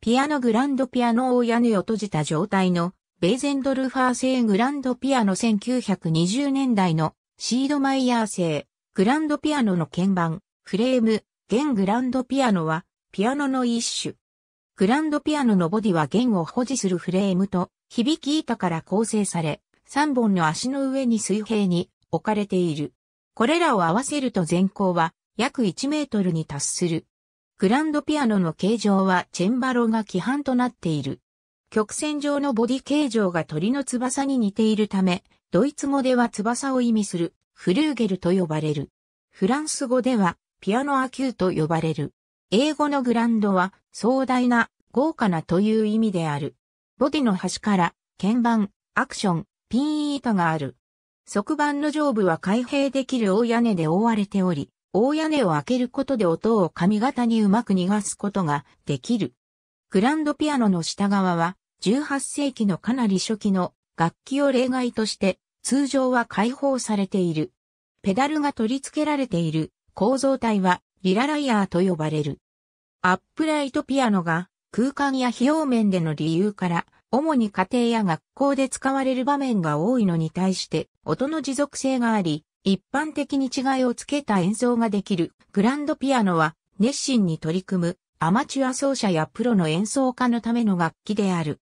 ピアノグランドピアノを屋根を閉じた状態の、ベーゼンドルファー製グランドピアノ1920年代のシードマイヤー製グランドピアノの鍵盤、フレーム、弦グランドピアノはピアノの一種。グランドピアノのボディは弦を保持するフレームと響き板から構成され、3本の足の上に水平に置かれている。これらを合わせると全高は約1メートルに達する。グランドピアノの形状はチェンバロが規範となっている。曲線上のボディ形状が鳥の翼に似ているため、ドイツ語では翼を意味するフルーゲルと呼ばれる。フランス語ではピアノアキューと呼ばれる。英語のグランドは壮大な、豪華なという意味である。ボディの端から鍵盤、アクション、ピン板がある。側板の上部は開閉できる大屋根で覆われており、大屋根を開けることで音を髪型にうまく逃がすことができる。グランドピアノの下側は18世紀のかなり初期の楽器を例外として通常は解放されている。ペダルが取り付けられている構造体はリラライヤーと呼ばれる。アップライトピアノが空間や費用面での理由から主に家庭や学校で使われる場面が多いのに対して音の持続性があり、一般的に違いをつけた演奏ができるグランドピアノは熱心に取り組むアマチュア奏者やプロの演奏家のための楽器である。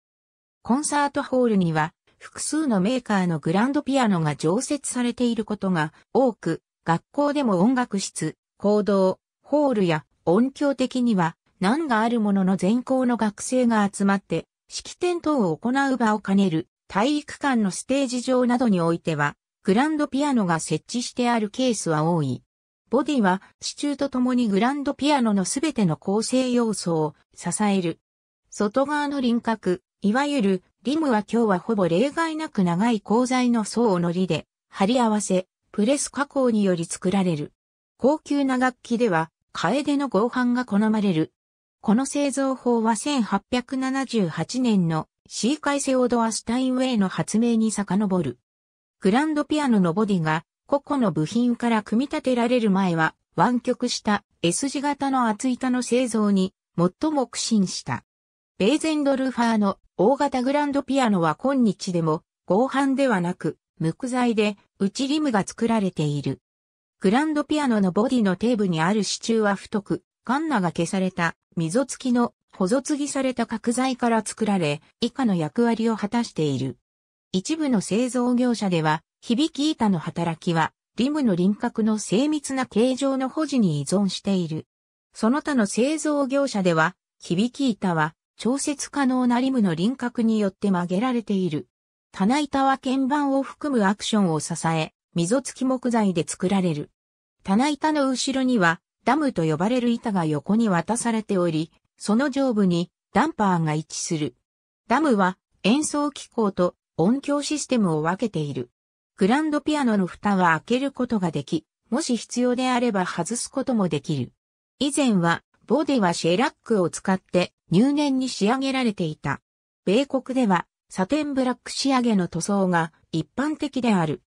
コンサートホールには複数のメーカーのグランドピアノが常設されていることが多く、学校でも音楽室、行動、ホールや音響的には難があるものの全校の学生が集まって式典等を行う場を兼ねる体育館のステージ上などにおいてはグランドピアノが設置してあるケースは多い。ボディは支柱とともにグランドピアノのすべての構成要素を支える。外側の輪郭、いわゆるリムは今日はほぼ例外なく長い鋼材の層を糊りで貼り合わせ、プレス加工により作られる。高級な楽器では、楓の合板が好まれる。この製造法は1878年のシーカイセオドア・スタインウェイの発明に遡る。グランドピアノのボディが個々の部品から組み立てられる前は湾曲した S 字型の厚板の製造に最も苦心した。ベーゼンドルファーの大型グランドピアノは今日でも合板ではなく垢材で内リムが作られている。グランドピアノのボディの底部にある支柱は太く、カンナが消された溝付きの保存継ぎされた角材から作られ、以下の役割を果たしている。一部の製造業者では、響板の働きは、リムの輪郭の精密な形状の保持に依存している。その他の製造業者では、響板は調節可能なリムの輪郭によって曲げられている。棚板は鍵盤を含むアクションを支え、溝付き木材で作られる。棚板の後ろには、ダムと呼ばれる板が横に渡されており、その上部にダンパーが位置する。ダムは演奏機構と音響システムを分けている。グランドピアノの蓋は開けることができ、もし必要であれば外すこともできる。以前は、ボディはシェラックを使って入念に仕上げられていた。米国では、サテンブラック仕上げの塗装が一般的である。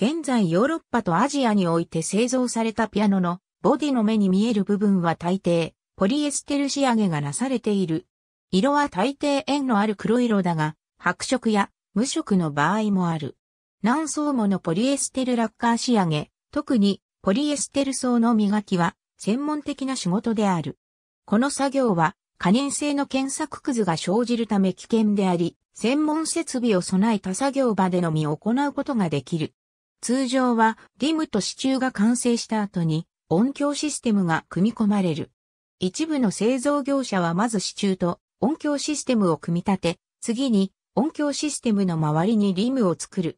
現在ヨーロッパとアジアにおいて製造されたピアノのボディの目に見える部分は大抵、ポリエステル仕上げがなされている。色は大抵円のある黒色だが、白色や無色の場合もある。何層ものポリエステルラッカー仕上げ、特にポリエステル層の磨きは専門的な仕事である。この作業は可燃性の検索くずが生じるため危険であり、専門設備を備えた作業場でのみ行うことができる。通常はリムと支柱が完成した後に音響システムが組み込まれる。一部の製造業者はまず支柱と音響システムを組み立て、次に音響システムの周りにリムを作る。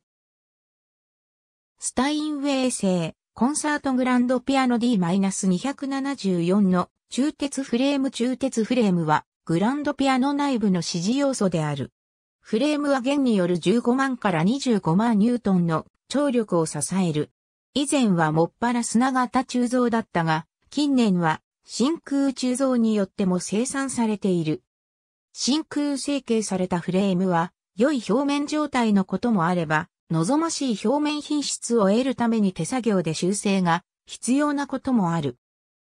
スタインウェイ製、コンサートグランドピアノ D-274 の中鉄フレーム中鉄フレームはグランドピアノ内部の支持要素である。フレームは弦による15万から25万ニュートンの張力を支える。以前はもっぱら砂型鋳造だったが、近年は真空鋳造によっても生産されている。真空成形されたフレームは、良い表面状態のこともあれば、望ましい表面品質を得るために手作業で修正が必要なこともある。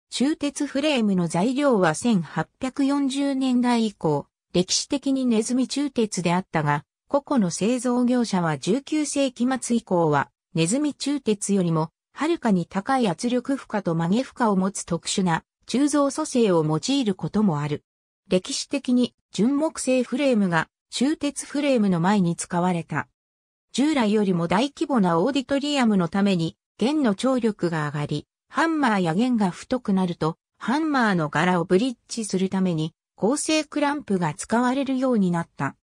鋳鉄フレームの材料は1840年代以降、歴史的にネズミ鋳鉄であったが、個々の製造業者は19世紀末以降は、ネズミ鋳鉄よりも、はるかに高い圧力負荷と曲げ負荷を持つ特殊な鋳造組成を用いることもある。歴史的に純木製フレームが鋳鉄フレームの前に使われた。従来よりも大規模なオーディトリアムのために弦の張力が上がり、ハンマーや弦が太くなると、ハンマーの柄をブリッジするために、構成クランプが使われるようになった。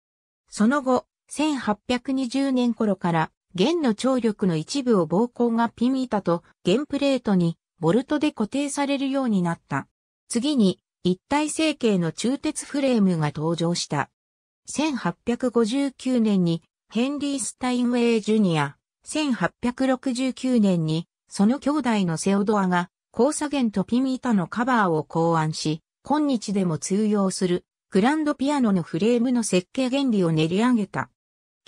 その後、1820年頃から、弦の張力の一部を膀胱がピン板と弦プレートにボルトで固定されるようになった。次に、一体成形の鋳鉄フレームが登場した。1859年にヘンリー・スタインウェイ・ジュニア、1869年にその兄弟のセオドアが交差弦とピン板のカバーを考案し、今日でも通用するグランドピアノのフレームの設計原理を練り上げた。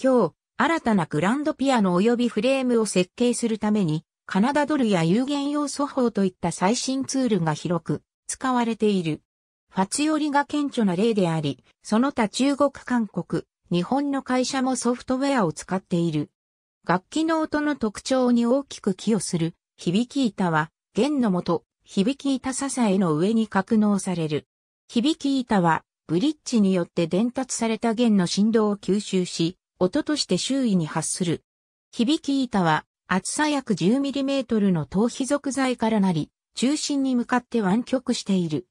今日、新たなグランドピアノ及びフレームを設計するために、カナダドルや有限要素法といった最新ツールが広く使われている。ファりが顕著な例であり、その他中国韓国、日本の会社もソフトウェアを使っている。楽器の音の特徴に大きく寄与する、響き板は、弦のもと、響き板支えの上に格納される。響き板は、ブリッジによって伝達された弦の振動を吸収し、音として周囲に発する。響き板は、厚さ約 10mm の頭皮属材からなり、中心に向かって湾曲している。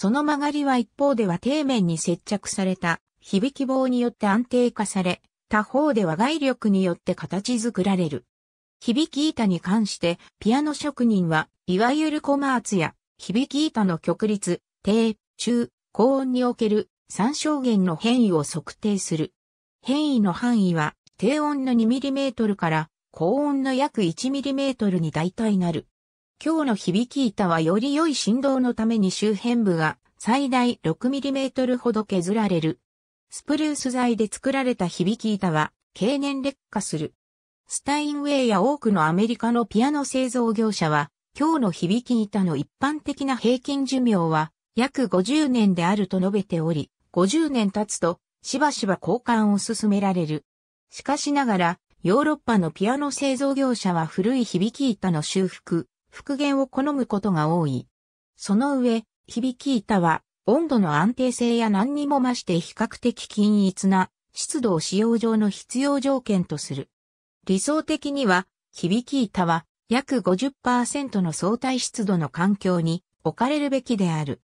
その曲がりは一方では底面に接着された響き棒によって安定化され、他方では外力によって形作られる。響き板に関してピアノ職人はいわゆるコマーツや響き板の曲率、低、中、高音における三小弦の変異を測定する。変異の範囲は低音の 2mm から高音の約 1mm に大体なる。今日の響板はより良い振動のために周辺部が最大 6mm ほど削られる。スプルース材で作られた響板は経年劣化する。スタインウェイや多くのアメリカのピアノ製造業者は今日の響板の一般的な平均寿命は約50年であると述べており、50年経つとしばしば交換を進められる。しかしながら、ヨーロッパのピアノ製造業者は古い響き板の修復、復元を好むことが多い。その上、響き板は、温度の安定性や何にも増して比較的均一な湿度を使用上の必要条件とする。理想的には、響き板は約50%の相対湿度の環境に置かれるべきである。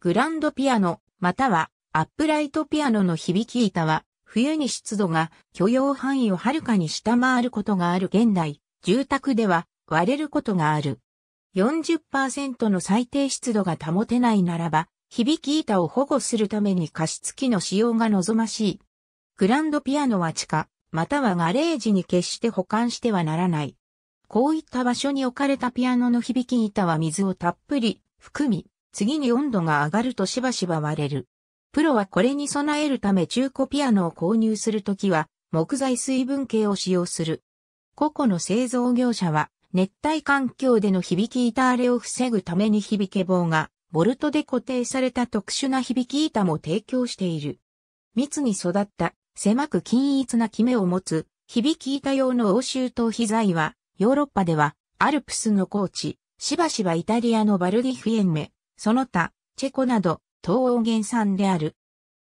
グランドピアノ、またはアップライトピアノの響き板は、冬に湿度が許容範囲をはるかに下回ることがある現代、住宅では割れることがある。40%の最低湿度が保てないならば、響き板を保護するために加湿器の使用が望ましい。グランドピアノは地下、またはガレージに決して保管してはならない。こういった場所に置かれたピアノの響き板は水をたっぷり含み、次に温度が上がるとしばしば割れる。プロはこれに備えるため中古ピアノを購入するときは木材水分計を使用する。個々の製造業者は熱帯環境での響き板荒れを防ぐために響け棒が、ボルトで固定された特殊な響き板も提供している。密に育った狭く均一なキメを持つ響き板用の欧州頭皮材はヨーロッパではアルプスの高地、しばしばイタリアのバルディフィエンメ、その他チェコなど東欧原産である。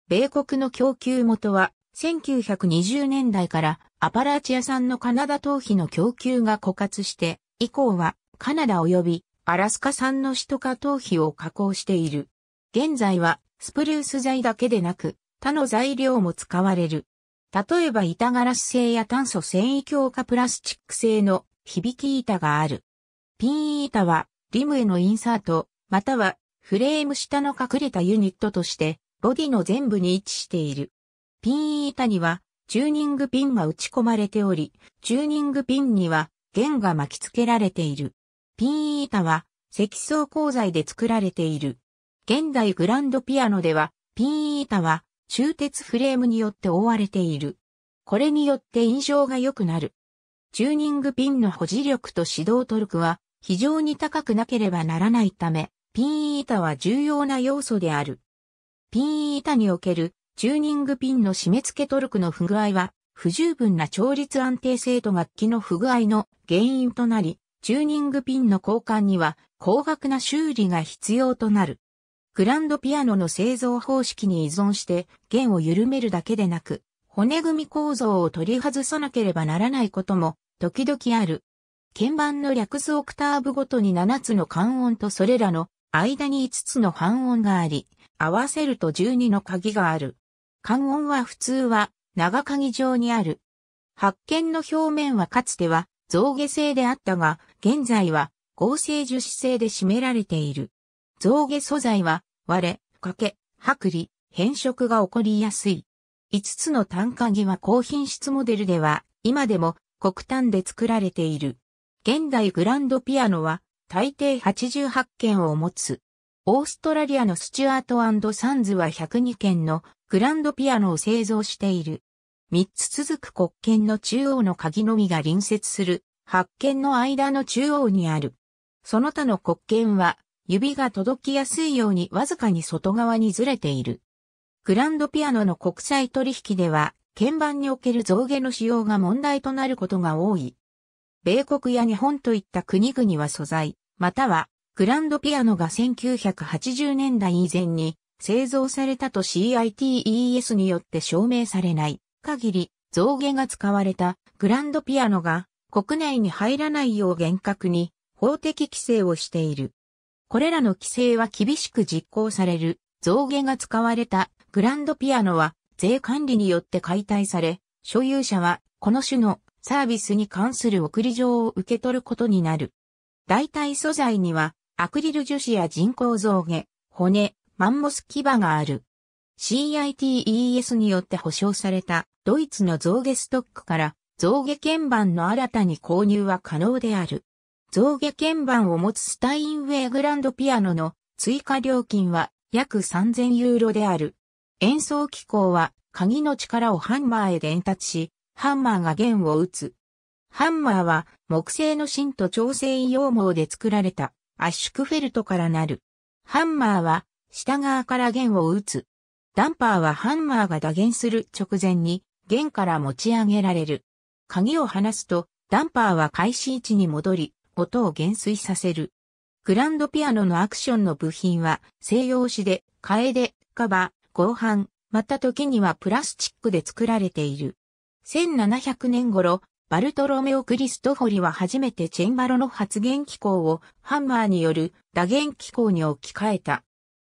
米国の供給元は1920年代からアパラチア産のカナダ頭皮の供給が枯渇して、以降はカナダ及びアラスカ産のシトカ頭皮を加工している。現在はスプルース材だけでなく他の材料も使われる。例えば板ガラス製や炭素繊維強化プラスチック製の響き板がある。ピン板はリムへのインサート、またはフレーム下の隠れたユニットとしてボディの全部に位置している。ピン板には、チューニングピンが打ち込まれており、チューニングピンには弦が巻き付けられている。ピン板は積層鋼材で作られている。現代グランドピアノでは、ピン板は鋳鉄フレームによって覆われている。これによって印象が良くなる。チューニングピンの保持力と指導トルクは非常に高くなければならないため、ピン板は重要な要素である。ピン板におけるチューニングピンの締め付けトルクの不具合は、不十分な調律安定性と楽器の不具合の原因となり、チューニングピンの交換には高額な修理が必要となる。グランドピアノの製造方式に依存して弦を緩めるだけでなく、骨組み構造を取り外さなければならないことも時々ある。鍵盤の略図オクターブごとに7つの間音とそれらの間に5つの半音があり、合わせると12の鍵がある。関音は普通は長鍵状にある。発見の表面はかつては造下製であったが、現在は合成樹脂製で占められている。造下素材は割れ、欠け、剥離、変色が起こりやすい。5つの単鍵は高品質モデルでは今でも黒炭で作られている。現代グランドピアノは大抵88件を持つ。オーストラリアのスチュアートサンズは102件のグランドピアノを製造している。3つ続く国権の中央の鍵のみが隣接する発見の間の中央にある。その他の国権は指が届きやすいようにわずかに外側にずれている。グランドピアノの国際取引では鍵盤における造毛の使用が問題となることが多い。米国や日本といった国々は素材、またはグランドピアノが1980年代以前に製造されたと CITES によって証明されない限り造毛が使われたグランドピアノが国内に入らないよう厳格に法的規制をしている。これらの規制は厳しく実行される造毛が使われたグランドピアノは税管理によって解体され、所有者はこの種のサービスに関する送り状を受け取ることになる。代替素材にはアクリル樹脂や人工造毛、骨、マンモス牙がある。CITES によって保証されたドイツの造毛ストックから造毛鍵盤の新たに購入は可能である。造毛鍵盤を持つスタインウェイグランドピアノの追加料金は約3000ユーロである。演奏機構は鍵の力をハンマーへ伝達し、ハンマーが弦を打つ。ハンマーは木製の芯と調整羊毛で作られた圧縮フェルトからなる。ハンマーは下側から弦を打つ。ダンパーはハンマーが打弦する直前に弦から持ち上げられる。鍵を離すとダンパーは開始位置に戻り、音を減衰させる。グランドピアノのアクションの部品は西洋紙で、カエデ、カバー、合板、また時にはプラスチックで作られている。1700年頃、バルトロメオ・クリストフォリは初めてチェンバロの発言機構をハンマーによる打弦機構に置き換えた。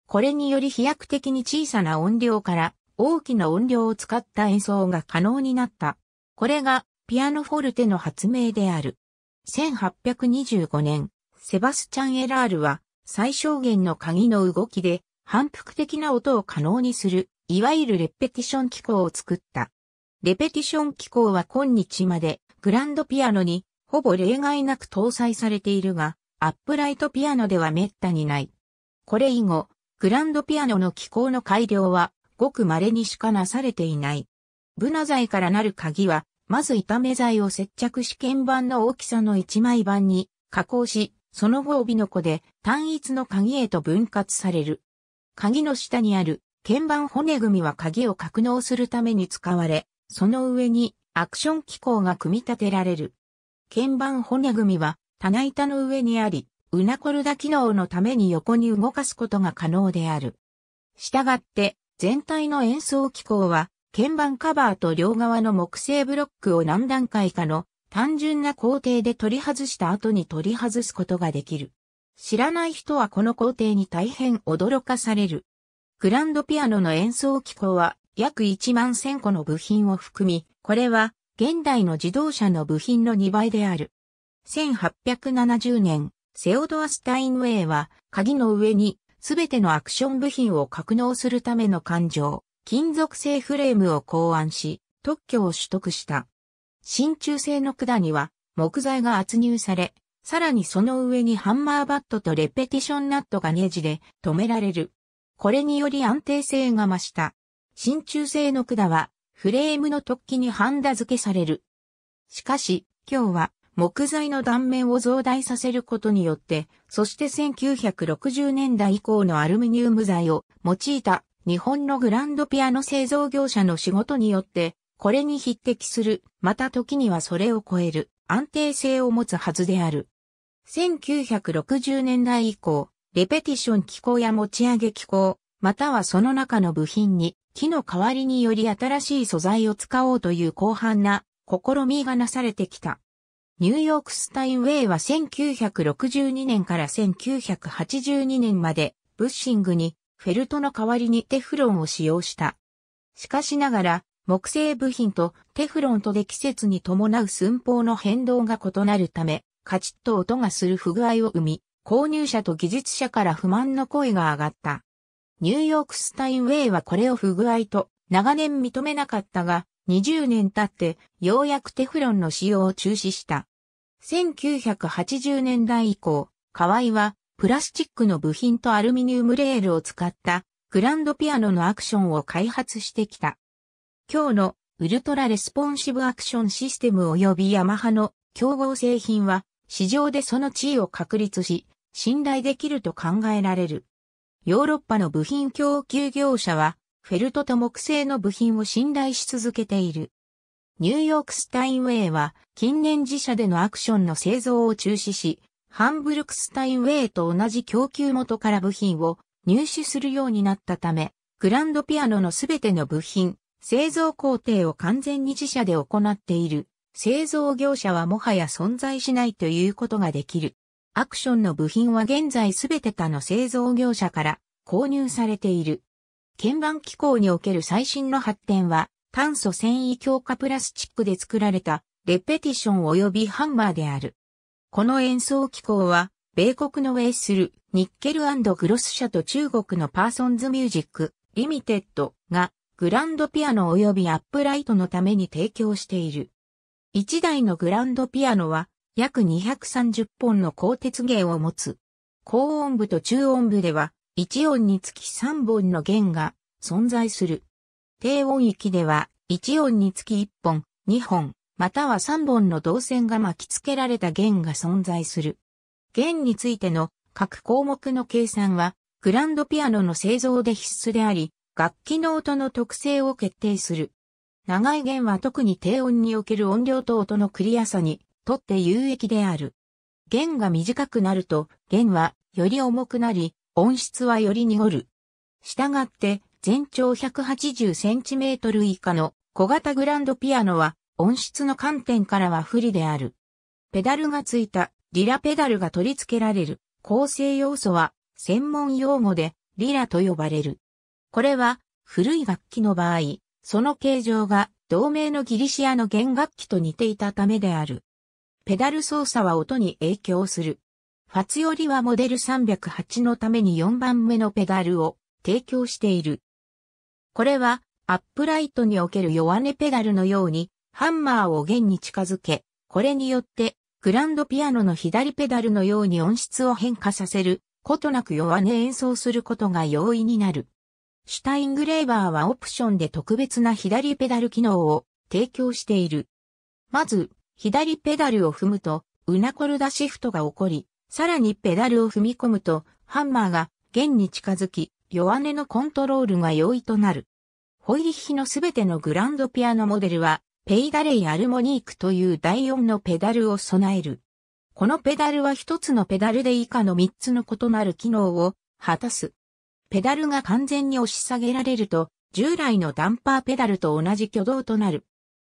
これにより飛躍的に小さな音量から大きな音量を使った演奏が可能になった。これがピアノフォルテの発明である。1825年、セバスチャン・エラールは最小限の鍵の動きで反復的な音を可能にする、いわゆるレペティション機構を作った。レペティション機構は今日までグランドピアノにほぼ例外なく搭載されているが、アップライトピアノでは滅多にない。これ以後、グランドピアノの機構の改良は、ごく稀にしかなされていない。ブナ材からなる鍵は、まず板目材を接着し鍵盤の大きさの一枚板に加工し、その後帯の子で単一の鍵へと分割される。鍵の下にある鍵盤骨組みは鍵を格納するために使われ、その上にアクション機構が組み立てられる。鍵盤骨組みは、棚板の上にあり、ウナコルダ機能のために横に動かすことが可能である。したがって、全体の演奏機構は、鍵盤カバーと両側の木製ブロックを何段階かの単純な工程で取り外した後に取り外すことができる。知らない人はこの工程に大変驚かされる。グランドピアノの演奏機構は約1万1000個の部品を含み、これは現代の自動車の部品の2倍である。1870年、セオドア・スタインウェイは、鍵の上に、すべてのアクション部品を格納するための環状、金属製フレームを考案し、特許を取得した。真鍮製の管には、木材が圧入され、さらにその上にハンマーバットとレペティションナットがネジで止められる。これにより安定性が増した。真鍮製の管は、フレームの突起にハンダ付けされる。しかし、今日は、木材の断面を増大させることによって、そして1960年代以降のアルミニウム材を用いた日本のグランドピアノ製造業者の仕事によって、これに匹敵する、また時にはそれを超える安定性を持つはずである。1960年代以降、レペティション機構や持ち上げ機構、またはその中の部品に木の代わりにより新しい素材を使おうという広範な試みがなされてきた。ニューヨークスタインウェイは1962年から1982年までブッシングにフェルトの代わりにテフロンを使用した。しかしながら、木製部品とテフロンとで季節に伴う寸法の変動が異なるため、カチッと音がする不具合を生み、購入者と技術者から不満の声が上がった。ニューヨークスタインウェイはこれを不具合と長年認めなかったが、20年経ってようやくテフロンの使用を中止した。1980年代以降、河合はプラスチックの部品とアルミニウムレールを使ったグランドピアノのアクションを開発してきた。今日のウルトラレスポンシブアクションシステム及びヤマハの競合製品は市場でその地位を確立し、信頼できると考えられる。ヨーロッパの部品供給業者は、フェルトと木製の部品を信頼し続けている。ニューヨークスタインウェイは、近年自社でのアクションの製造を中止し、ハンブルクスタインウェイと同じ供給元から部品を入手するようになったため、グランドピアノのすべての部品、製造工程を完全に自社で行っている。製造業者はもはや存在しないということができる。アクションの部品は現在すべて他の製造業者から購入されている。鍵盤機構における最新の発展は、炭素繊維強化プラスチックで作られたレペティション及びハンマーである。この演奏機構は、米国のウェイスル、ニッケルグロス社と中国のパーソンズミュージック、リミテッドが、グランドピアノ及びアップライトのために提供している。一台のグランドピアノは、約230本の鋼鉄弦を持つ。高音部と中音部では、1音につき3本の弦が存在する。低音域では、1音につき1本、2本、または3本の導線が巻き付けられた弦が存在する。弦についての各項目の計算は、グランドピアノの製造で必須であり、楽器の音の特性を決定する。長い弦は特に低音における音量と音のクリアさにとって有益である。弦が短くなると、弦はより重くなり、音質はより濁る。したがって、全長 180cm 以下の小型グランドピアノは、音質の観点からは不利である。ペダルがついたリラペダルが取り付けられる構成要素は専門用語でリラと呼ばれる。これは古い楽器の場合、その形状が同盟のギリシアの弦楽器と似ていたためである。ペダル操作は音に影響する。ファツよりはモデル308のために4番目のペダルを提供している。これはアップライトにおける弱音ペダルのようにハンマーを弦に近づけ、これによってグランドピアノの左ペダルのように音質を変化させることなく弱音演奏することが容易になる。シュタイングレーバーはオプションで特別な左ペダル機能を提供している。まず、左ペダルを踏むと、ウナコルダシフトが起こり、さらにペダルを踏み込むと、ハンマーが弦に近づき、弱音のコントロールが容易となる。ホイリッヒのすべてのグランドピアノモデルは、ペイダレイアルモニークという第4のペダルを備える。このペダルは一つのペダルで以下の三つの異なる機能を果たす。ペダルが完全に押し下げられると、従来のダンパーペダルと同じ挙動となる。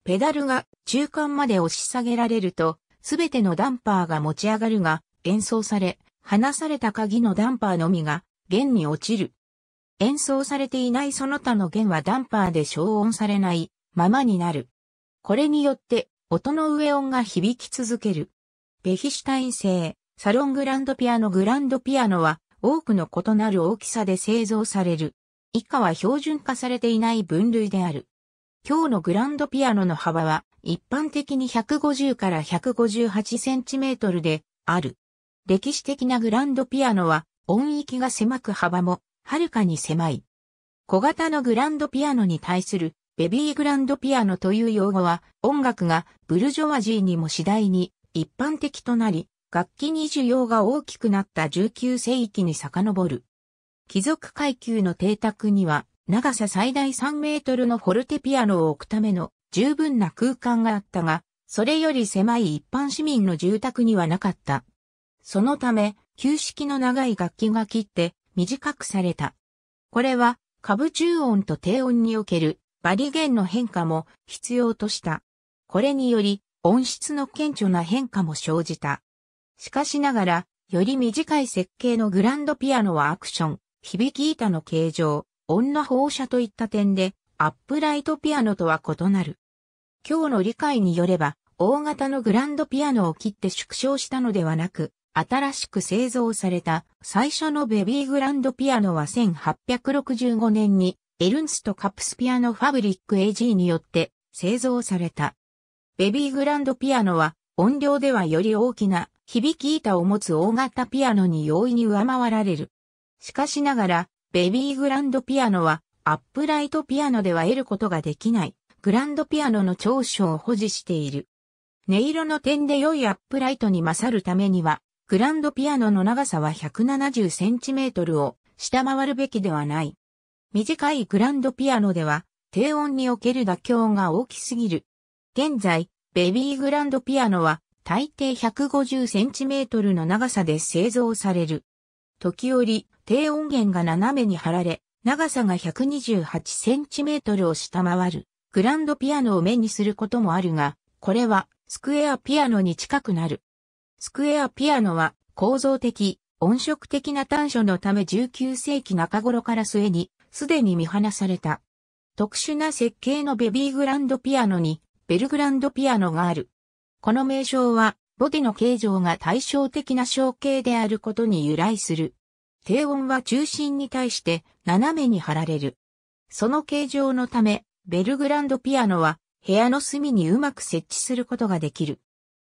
ペダルが中間まで押し下げられると、すべてのダンパーが持ち上がるが、演奏され、離された鍵のダンパーのみが、弦に落ちる。演奏されていないその他の弦はダンパーで消音されないままになる。これによって音の上音が響き続ける。ベヒシュタイン製、サロングランドピアノグランドピアノは多くの異なる大きさで製造される。以下は標準化されていない分類である。今日のグランドピアノの幅は一般的に150から158センチメートルである。歴史的なグランドピアノは音域が狭く幅もはるかに狭い。小型のグランドピアノに対するベビーグランドピアノという用語は音楽がブルジョワジーにも次第に一般的となり楽器に需要が大きくなった19世紀に遡る。貴族階級の邸宅には長さ最大3メートルのフォルテピアノを置くための十分な空間があったが、それより狭い一般市民の住宅にはなかった。そのため、旧式の長い楽器が切って短くされた。これは、下部中音と低音におけるバリゲンの変化も必要とした。これにより、音質の顕著な変化も生じた。しかしながら、より短い設計のグランドピアノはアクション、響き板の形状、女放射といった点で、アップライトピアノとは異なる。今日の理解によれば、大型のグランドピアノを切って縮小したのではなく、新しく製造された最初のベビーグランドピアノは1865年にエルンストカプスピアノファブリック AG によって製造された。ベビーグランドピアノは音量ではより大きな響き板を持つ大型ピアノに容易に上回られる。しかしながらベビーグランドピアノは、アップライトピアノでは得ることができない、グランドピアノの長所を保持している。音色の点で良いアップライトに勝るためには、グランドピアノの長さは 170cm を下回るべきではない。短いグランドピアノでは、低音における妥協が大きすぎる。現在、ベビーグランドピアノは、大抵 150cm の長さで製造される。時折、低音源が斜めに貼られ、長さが1 2 8トルを下回る、グランドピアノを目にすることもあるが、これはスクエアピアノに近くなる。スクエアピアノは構造的、音色的な短所のため19世紀中頃から末にすでに見放された。特殊な設計のベビーグランドピアノにベルグランドピアノがある。この名称はボディの形状が対照的な象形であることに由来する。低音は中心に対して斜めに貼られる。その形状のため、ベルグランドピアノは部屋の隅にうまく設置することができる。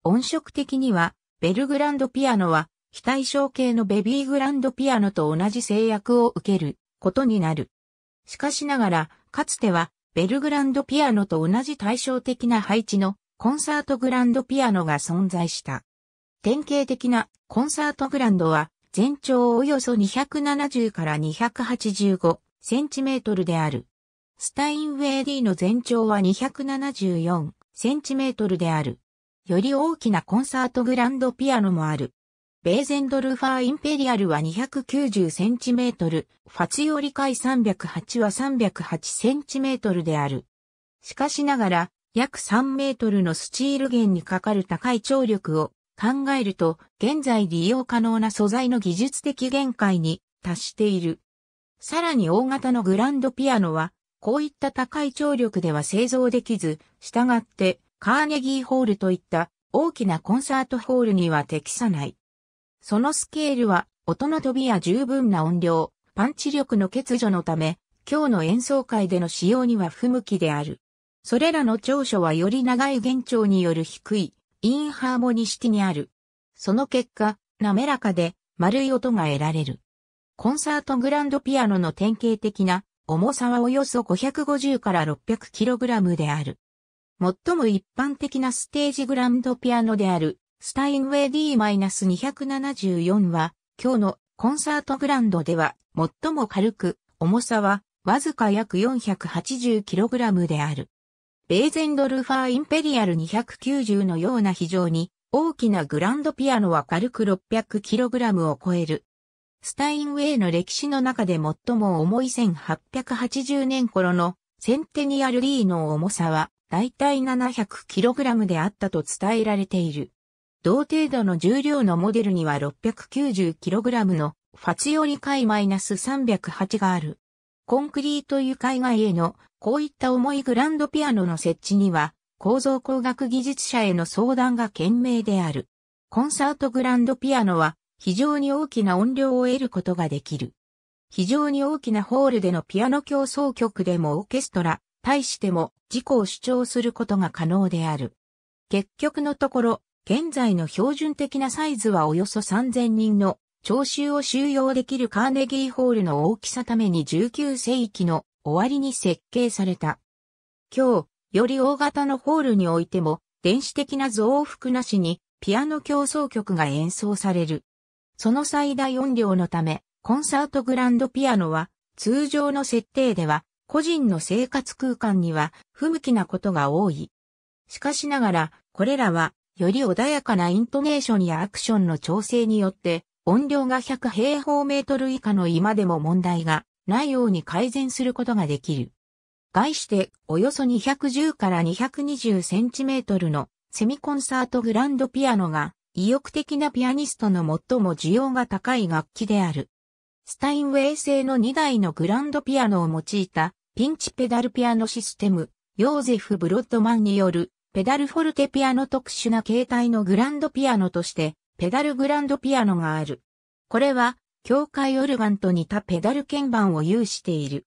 音色的には、ベルグランドピアノは非対称系のベビーグランドピアノと同じ制約を受けることになる。しかしながら、かつてはベルグランドピアノと同じ対照的な配置のコンサートグランドピアノが存在した。典型的なコンサートグランドは全長およそ270から285センチメートルである。スタインウェイ D の全長は274センチメートルである。より大きなコンサートグランドピアノもある。ベーゼンドルファーインペリアルは290センチメートル、ファツヨリカイ308は308センチメートルである。しかしながら、約3メートルのスチール弦にかかる高い張力を考えると、現在利用可能な素材の技術的限界に達している。さらに大型のグランドピアノは、こういった高い張力では製造できず、従って、カーネギーホールといった大きなコンサートホールには適さない。そのスケールは、音の飛びや十分な音量、パンチ力の欠如のため、今日の演奏会での使用には不向きである。それらの長所はより長い幻聴による低いインハーモニシティにある。その結果、滑らかで丸い音が得られる。コンサートグランドピアノの典型的な重さはおよそ550から 600kg である。最も一般的なステージグランドピアノであるスタインウェイ D-274 は今日のコンサートグランドでは最も軽く重さはわずか約 480kg である。ベーゼンドルファーインペリアル290のような非常に大きなグランドピアノは軽く 600kg を超える。スタインウェイの歴史の中で最も重い1880年頃のセンテニアルリーの重さはだいたい 700kg であったと伝えられている。同程度の重量のモデルには 690kg のファチオリカイ -308 がある。コンクリート床以外への、こういった重いグランドピアノの設置には、構造工学技術者への相談が懸命である。コンサートグランドピアノは、非常に大きな音量を得ることができる。非常に大きなホールでのピアノ競争曲でもオーケストラ、対しても自己を主張することが可能である。結局のところ、現在の標準的なサイズはおよそ3000人の聴衆を収容できるカーネギーホールの大きさために19世紀の終わりに設計された。今日、より大型のホールにおいても、電子的な増幅なしに、ピアノ競争曲が演奏される。その最大音量のため、コンサートグランドピアノは、通常の設定では、個人の生活空間には不向きなことが多い。しかしながら、これらは、より穏やかなイントネーションやアクションの調整によって、音量が100平方メートル以下の今でも問題がないように改善することができる。概して、およそ210から220センチメートルのセミコンサートグランドピアノが意欲的なピアニストの最も需要が高い楽器である。スタインウェイ製の2台のグランドピアノを用いたピンチペダルピアノシステム、ヨーゼフ・ブロッドマンによるペダルフォルテピアノ特殊な形態のグランドピアノとしてペダルグランドピアノがある。これは、教会オルガンと似たペダル鍵盤を有している。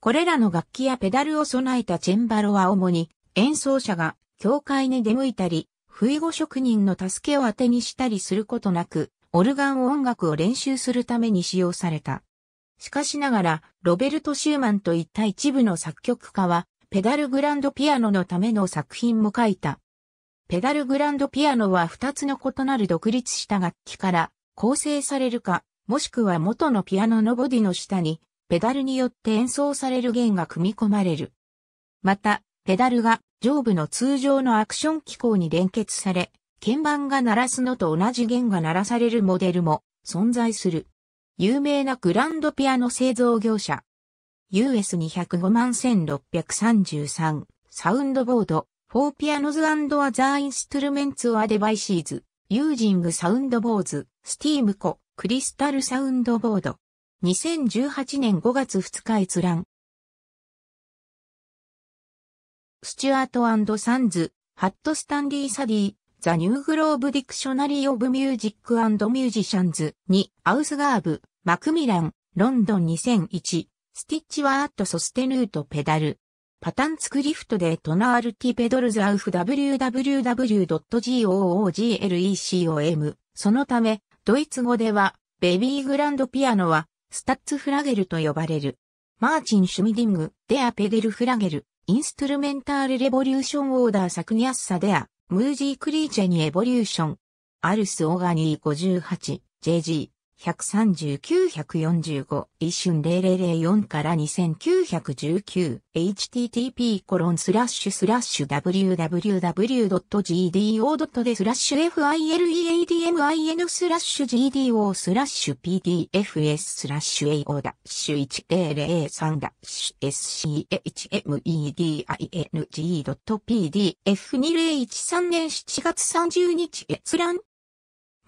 これらの楽器やペダルを備えたチェンバロは主に演奏者が教会に出向いたり、不意後職人の助けを当てにしたりすることなく、オルガン音楽を練習するために使用された。しかしながら、ロベルト・シューマンといった一部の作曲家は、ペダルグランドピアノのための作品も書いた。ペダルグランドピアノは2つの異なる独立した楽器から構成されるか、もしくは元のピアノのボディの下に、ペダルによって演奏される弦が組み込まれる。また、ペダルが上部の通常のアクション機構に連結され、鍵盤が鳴らすのと同じ弦が鳴らされるモデルも存在する。有名なグランドピアノ製造業者。US205 1633サウンドボードフォーピアノズアザーインストゥルメンツオアデバイシーズ、ユージングサウンドボーズ、スティームコ、クリスタルサウンドボード。2018年5月2日閲覧。スチュアートサンズ、ハットスタンリー・サディ、ザ・ニューグローブ・ディクショナリー・オブ・ミュージック・ミュージシャンズに、アウスガーブ、マクミラン、ロンドン2001、スティッチ・ワーット・ソステヌート・ペダル。パタンツクリフトでトナールティペドルズアウフ www.google.com。そのため、ドイツ語では、ベビーグランドピアノは、スタッツフラゲルと呼ばれる。マーチン・シュミディング、デア・ペデル・フラゲル、インストゥルメンタール・レボリューション・オーダー・サクニアッサ・デア、ムージー・クリーチェにエボリューション。アルス・オーガニー58、JG。139-145、一瞬0004から 2919http コロンスラッシュスラッシュ www.gdo. スラッシュ fileadmin スラッシュ gdo スラッシュ pdfs スラッシュ ao ダッシュ1003ダッシュ schmeding.pdf2013 年7月30日閲覧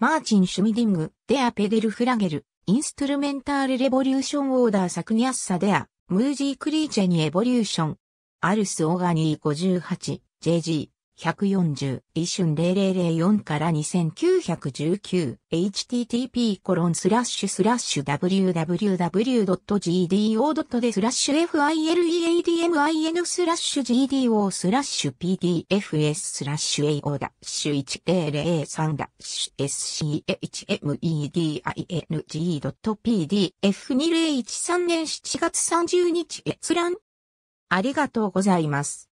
マーチン・シュミディング、デア・ペデル・フラゲル、インストゥルメンタール・レボリューション・オーダー・サクニアッサ・デア、ムージー・クリーチェにエボリューション、アルス・オーガニー58、JG、140、一瞬0004から2919、http コロンスラッシュスラッシュ www.gdo. でスラッシュ fileadmin スラッシュ gdo スラッシュ pdfs スラッシュ ao ダッシュ1003ダッシュ s c h m e d i n g p d f 2 0 1 3年7月30日閲覧ありがとうございます。